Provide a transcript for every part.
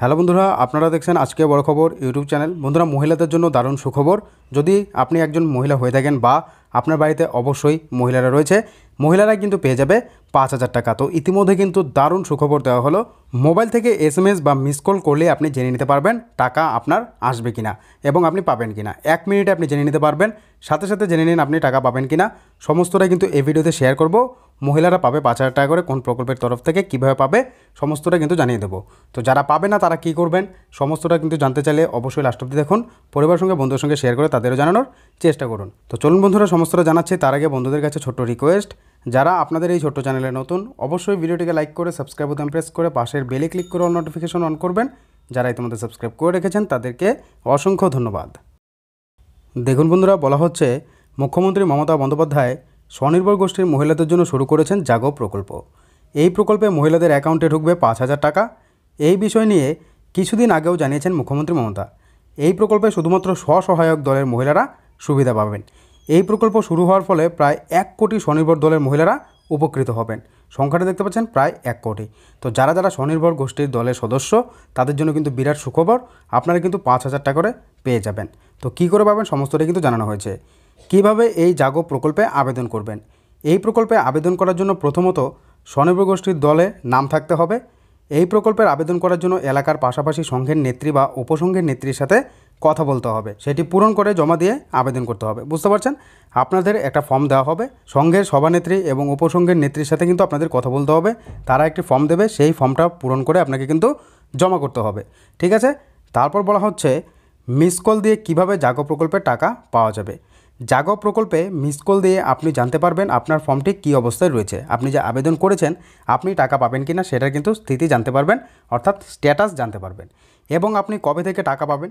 hello বন্ধুরা আপনারা দেখছেন আজকে বড় খবর ইউটিউব চ্যানেল বন্ধুরা মহিলাদের জন্য দারুণ সুখবর যদি আপনি একজন মহিলা হয়ে থাকেন বা আপনার বাড়িতে অবশ্যই মহিলারা রয়েছে মহিলারা কিন্তু পেয়ে যাবে পাঁচ হাজার টাকা তো ইতিমধ্যে কিন্তু দারুণ সুখবর দেওয়া হলো মোবাইল থেকে এসএমএস বা মিস কল করলে আপনি জেনে নিতে পারবেন টাকা আপনার আসবে কিনা এবং আপনি পাবেন কিনা এক মিনিটে আপনি জেনে নিতে পারবেন সাথে সাথে জেনে নিন আপনি টাকা পাবেন কিনা সমস্তটা কিন্তু এই ভিডিওতে শেয়ার করব মহিলারা পাবে পাঁচ হাজার টাকা করে কোন প্রকল্পের তরফ থেকে কীভাবে পাবে সমস্তটা কিন্তু জানিয়ে দেবো তো যারা পাবে না তারা কী করবেন সমস্তটা কিন্তু জানতে চাইলে অবশ্যই লাস্ট অব্দি দেখুন পরিবারের সঙ্গে বন্ধুর সঙ্গে শেয়ার করে তাদেরও জানানোর চেষ্টা করুন তো চলুন বন্ধুরা সমস্তটা জানাচ্ছে তার আগে বন্ধুদের কাছে ছোট্ট রিকোয়েস্ট যারা আপনাদের এই ছোট্ট চ্যানেলে নতুন অবশ্যই ভিডিওটিকে লাইক করে সাবস্ক্রাইব বোতাম প্রেস করে পাশের বেলে ক্লিক করে অল নোটিফিকেশন অন করবেন যারা ইতিমধ্যে সাবস্ক্রাইব করে রেখেছেন তাদেরকে অসংখ্য ধন্যবাদ দেখুন বন্ধুরা বলা হচ্ছে মুখ্যমন্ত্রী মমতা বন্দ্যোপাধ্যায় স্বনির্ভর গোষ্ঠীর মহিলাদের জন্য শুরু করেছেন জাগো প্রকল্প এই প্রকল্পে মহিলাদের অ্যাকাউন্টে ঢুকবে পাঁচ হাজার টাকা এই বিষয় নিয়ে কিছুদিন আগেও জানিয়েছেন মুখ্যমন্ত্রী মমতা এই প্রকল্পে শুধুমাত্র স্বসহায়ক দলের মহিলারা সুবিধা পাবেন এই প্রকল্প শুরু হওয়ার ফলে প্রায় এক কোটি স্বনির্ভর দলের মহিলারা উপকৃত হবেন সংখ্যাটা দেখতে পাচ্ছেন প্রায় এক কোটি তো যারা যারা স্বনির্ভর গোষ্ঠীর দলের সদস্য তাদের জন্য কিন্তু বিরাট সুখবর আপনারা কিন্তু পাঁচ হাজার টাকা করে পেয়ে যাবেন তো কী করে পাবেন সমস্তটাই কিন্তু জানানো হয়েছে কিভাবে এই জাগো প্রকল্পে আবেদন করবেন এই প্রকল্পে আবেদন করার জন্য প্রথমত স্বনির্ভর গোষ্ঠীর দলে নাম থাকতে হবে এই প্রকল্পের আবেদন করার জন্য এলাকার পাশাপাশি সংঘের নেত্রী বা উপসংঘের নেত্রীর সাথে কথা বলতে হবে সেটি পূরণ করে জমা দিয়ে আবেদন করতে হবে বুঝতে পারছেন আপনাদের একটা ফর্ম দেওয়া হবে সংঘের সভানেত্রী এবং উপসংঘের নেত্রীর সাথে কিন্তু আপনাদের কথা বলতে হবে তারা একটি ফর্ম দেবে সেই ফর্মটা পূরণ করে আপনাকে কিন্তু জমা করতে হবে ঠিক আছে তারপর বলা হচ্ছে মিস কল দিয়ে কিভাবে জাগো প্রকল্পের টাকা পাওয়া যাবে জাগো প্রকল্পে মিস কল দিয়ে আপনি জানতে পারবেন আপনার ফর্মটি কী অবস্থায় রয়েছে আপনি যে আবেদন করেছেন আপনি টাকা পাবেন কি না সেটার কিন্তু স্থিতি জানতে পারবেন অর্থাৎ স্ট্যাটাস জানতে পারবেন এবং আপনি কবে থেকে টাকা পাবেন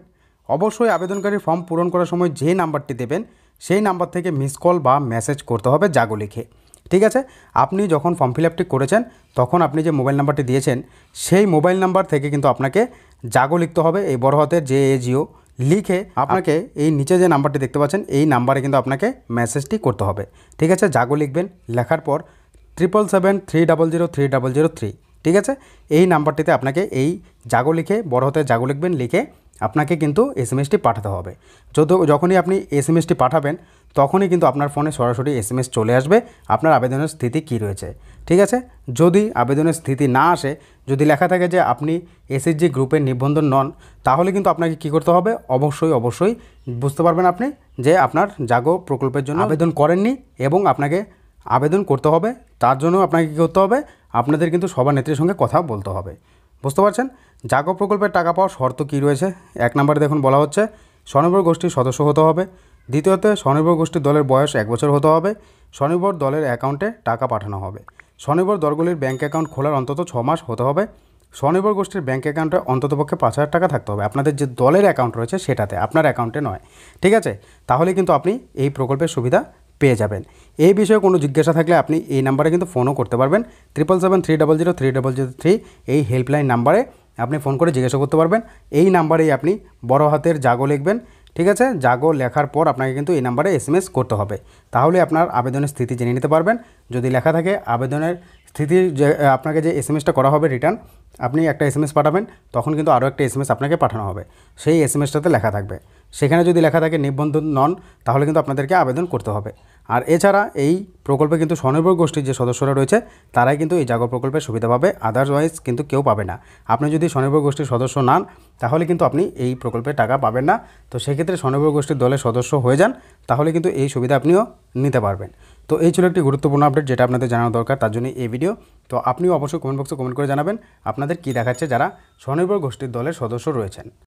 অবশ্যই আবেদনকারী ফর্ম পূরণ করার সময় যে নাম্বারটি দেবেন সেই নাম্বার থেকে মিস কল বা মেসেজ করতে হবে জাগো লিখে ঠিক আছে আপনি যখন ফর্ম ফিল আপটি করেছেন তখন আপনি যে মোবাইল নাম্বারটি দিয়েছেন সেই মোবাইল নাম্বার থেকে কিন্তু আপনাকে জাগো লিখতে হবে এই বড় হাতের যে এজিও লিখে আপনাকে এই নিচে যে নাম্বারটি দেখতে পাচ্ছেন এই নাম্বারে কিন্তু আপনাকে মেসেজটি করতে হবে ঠিক আছে জাগো লিখবেন লেখার পর triple seven three double zero three double zero three ঠিক আছে এই নাম্বারটিতে আপনাকে এই জাগো লিখে বড় হতে জাগো লিখবেন লিখে আপনাকে কিন্তু এস এম এসটি পাঠাতে হবে যত যখনই আপনি এস এম এসটি পাঠাবেন তখনই কিন্তু আপনার ফোনে সরাসরি এস এম এস চলে আসবে আপনার আবেদনের স্থিতি কি রয়েছে ঠিক আছে যদি আবেদনের স্থিতি না আসে যদি লেখা থাকে যে আপনি এসএসজি গ্রুপের নিবন্ধন নন তাহলে কিন্তু আপনাকে কি করতে হবে অবশ্যই অবশ্যই বুঝতে পারবেন আপনি যে আপনার জাগো প্রকল্পের জন্য আবেদন করেননি এবং আপনাকে আবেদন করতে হবে তার জন্য আপনাকে কী করতে হবে আপনাদের কিন্তু সবার নেত্রীর সঙ্গে কথা বলতে হবে বুঝতে পারছেন জাগো প্রকল্পের টাকা পাওয়ার শর্ত কী রয়েছে এক নম্বরে দেখুন বলা হচ্ছে স্বনির্ভর গোষ্ঠীর সদস্য হতে হবে দ্বিতীয়তে স্বনির্ভর গোষ্ঠীর দলের বয়স এক বছর হতে হবে স্বনির্ভর দলের অ্যাকাউন্টে টাকা পাঠানো হবে স্বনির্ভর দলগুলির ব্যাঙ্ক অ্যাকাউন্ট খোলার অন্তত ছ মাস হতে হবে স্বনির্ভর গোষ্ঠীর ব্যাঙ্ক অ্যাকাউন্টে অন্ততপক্ষে পাঁচ হাজার টাকা থাকতে হবে আপনাদের যে দলের অ্যাকাউন্ট রয়েছে সেটাতে আপনার অ্যাকাউন্টে নয় ঠিক আছে তাহলে কিন্তু আপনি এই প্রকল্পের সুবিধা পেয়ে যাবেন এই বিষয়ে কোনো জিজ্ঞাসা থাকলে আপনি এই নাম্বারে কিন্তু ফোনও করতে পারবেন triple seven three double zero three double zero three এই হেল্পলাইন নাম্বারে আপনি ফোন করে জিজ্ঞাসা করতে পারবেন এই নাম্বারেই আপনি বড় হাতের জাগো লিখবেন ঠিক আছে জাগো লেখার পর আপনাকে কিন্তু এই নাম্বারে এসএমএস করতে হবে তাহলে আপনার আবেদনের স্থিতি জেনে নিতে পারবেন যদি লেখা থাকে আবেদনের স্থিতি যে আপনাকে যে এসএমএসটা করা হবে রিটার্ন আপনি একটা এসএমএস পাঠাবেন তখন কিন্তু আরও একটা এসএমএস আপনাকে পাঠানো হবে সেই এসএমএসটাতে লেখা থাকবে সেখানে যদি লেখা থাকে নিবন্ধন নন তাহলে কিন্তু আপনাদেরকে আবেদন করতে হবে আর এছাড়া এই প্রকল্পে কিন্তু স্বনির্ভর গোষ্ঠীর যে সদস্যরা রয়েছে তারাই কিন্তু এই জাগর প্রকল্পের সুবিধা পাবে আদারওয়াইজ কিন্তু কেউ পাবে না আপনি যদি স্বনির্ভর গোষ্ঠীর সদস্য নান তাহলে কিন্তু আপনি এই প্রকল্পে টাকা পাবেন না তো সেক্ষেত্রে স্বনির্ভর গোষ্ঠীর দলের সদস্য হয়ে যান তাহলে কিন্তু এই সুবিধা আপনিও নিতে পারবেন তো এই ছিল একটি গুরুত্বপূর্ণ আপডেট যেটা আপনাদের জানানো দরকার তার জন্য এই ভিডিও তো আপনিও অবশ্যই কমেন্ট বক্সে কমেন্ট করে জানাবেন আপনাদের কী দেখাচ্ছে যারা স্বনির্ভর গোষ্ঠীর দলের সদস্য রয়েছেন